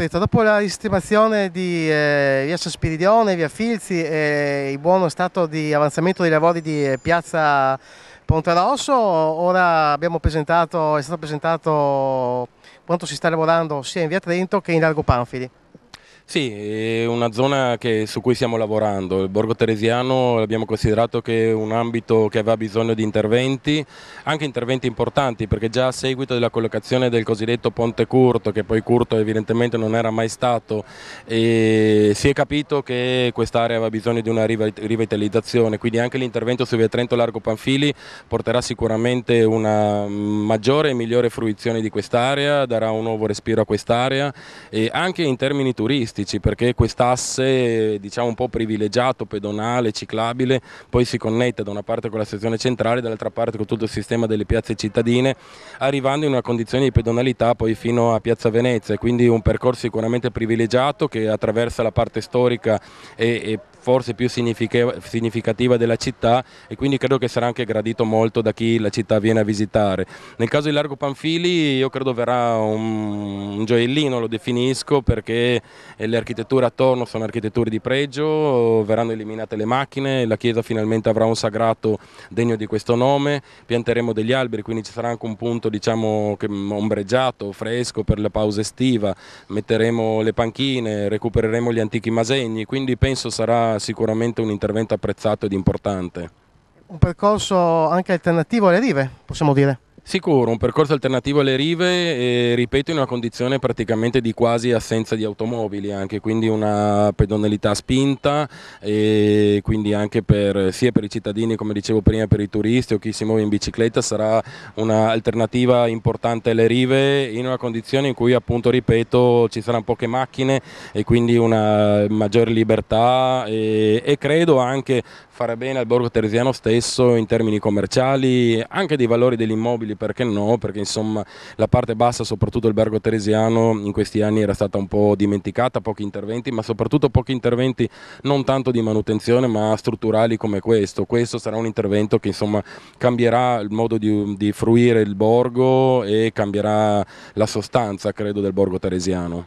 ripeto, dopo la ristimazione di eh, via Sospiridione, via Filzi e eh, il buono stato di avanzamento dei lavori di eh, piazza Ponte Rosso, ora presentato, è stato presentato quanto si sta lavorando sia in via Trento che in Largo Panfili. Sì, è una zona che, su cui stiamo lavorando. Il Borgo Teresiano l'abbiamo considerato che è un ambito che aveva bisogno di interventi, anche interventi importanti, perché già a seguito della collocazione del cosiddetto Ponte Curto, che poi Curto evidentemente non era mai stato, si è capito che quest'area aveva bisogno di una rivitalizzazione, quindi anche l'intervento su Via Trento Largo Panfili porterà sicuramente una maggiore e migliore fruizione di quest'area, darà un nuovo respiro a quest'area, e anche in termini turistici turistici perché quest'asse diciamo un po' privilegiato, pedonale, ciclabile, poi si connette da una parte con la sezione centrale, dall'altra parte con tutto il sistema delle piazze cittadine, arrivando in una condizione di pedonalità poi fino a Piazza Venezia, quindi un percorso sicuramente privilegiato che attraversa la parte storica e, e forse più significativa della città e quindi credo che sarà anche gradito molto da chi la città viene a visitare. Nel caso di Largo Panfili io credo verrà un, un gioiellino, lo definisco, perché le architetture attorno sono architetture di pregio, verranno eliminate le macchine, la chiesa finalmente avrà un sagrato degno di questo nome, pianteremo degli alberi, quindi ci sarà anche un punto diciamo, ombreggiato, fresco per la pausa estiva, metteremo le panchine, recupereremo gli antichi masegni, quindi penso sarà sicuramente un intervento apprezzato ed importante. Un percorso anche alternativo alle rive, possiamo dire. Sicuro, un percorso alternativo alle rive e ripeto in una condizione praticamente di quasi assenza di automobili, anche, quindi una pedonalità spinta e quindi anche per, sia per i cittadini come dicevo prima per i turisti o chi si muove in bicicletta sarà un'alternativa importante alle rive in una condizione in cui appunto ripeto ci saranno poche macchine e quindi una maggiore libertà e, e credo anche fare bene al borgo teresiano stesso in termini commerciali, anche dei valori degli immobili perché no, perché insomma la parte bassa, soprattutto il Bergo Teresiano, in questi anni era stata un po' dimenticata, pochi interventi, ma soprattutto pochi interventi non tanto di manutenzione ma strutturali come questo. Questo sarà un intervento che insomma cambierà il modo di, di fruire il borgo e cambierà la sostanza, credo, del borgo teresiano.